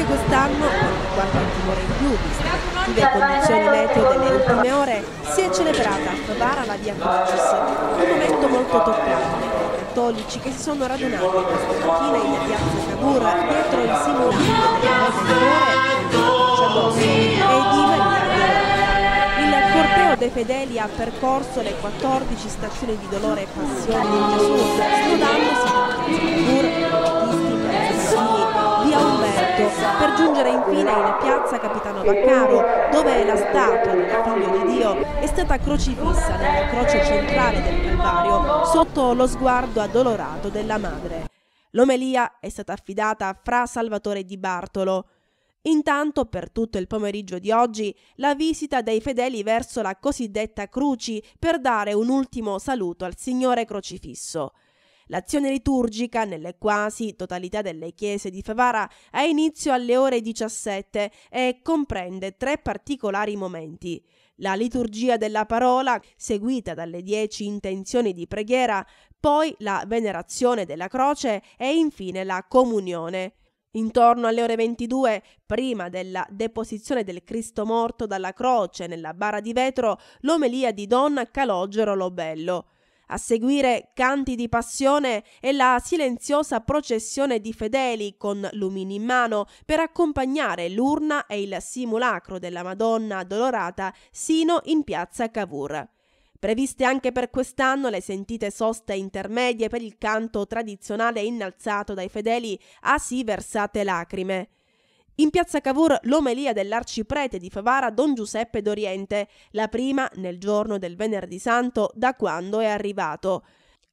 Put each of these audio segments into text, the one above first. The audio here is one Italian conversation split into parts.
Anche quest'anno, con quanto timore in più, viste le condizioni meteo delle ultime ore, si è celebrata a Favara la Via Crucis, un momento molto toccante per i cattolici che si sono radunati questa mattina in piazza Cavour dietro il simulacro delle nostre ore, e di Il corteo dei fedeli ha percorso le 14 stazioni di dolore e passione di Gesù, snodandosi tra Cavour, artisti, Giungere infine in piazza Capitano Vaccaro, dove la statua del figlio di Dio è stata crocifissa nella croce centrale del Calvario, sotto lo sguardo addolorato della madre. L'omelia è stata affidata a Fra Salvatore Di Bartolo. Intanto, per tutto il pomeriggio di oggi, la visita dei fedeli verso la cosiddetta Cruci per dare un ultimo saluto al Signore crocifisso. L'azione liturgica nelle quasi totalità delle chiese di Favara ha inizio alle ore 17 e comprende tre particolari momenti. La liturgia della parola, seguita dalle dieci intenzioni di preghiera, poi la venerazione della croce e infine la comunione. Intorno alle ore 22, prima della deposizione del Cristo morto dalla croce nella bara di vetro, l'omelia di Don Calogero Lobello a seguire canti di passione e la silenziosa processione di fedeli con lumini in mano per accompagnare l'urna e il simulacro della Madonna addolorata sino in piazza Cavour. Previste anche per quest'anno le sentite soste intermedie per il canto tradizionale innalzato dai fedeli a sì versate lacrime. In piazza Cavour l'omelia dell'arciprete di Favara Don Giuseppe d'Oriente, la prima nel giorno del venerdì santo da quando è arrivato.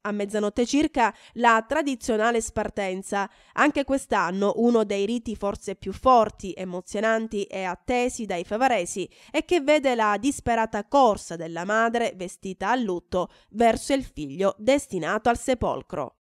A mezzanotte circa la tradizionale spartenza, anche quest'anno uno dei riti forse più forti, emozionanti e attesi dai favaresi e che vede la disperata corsa della madre vestita a lutto verso il figlio destinato al sepolcro.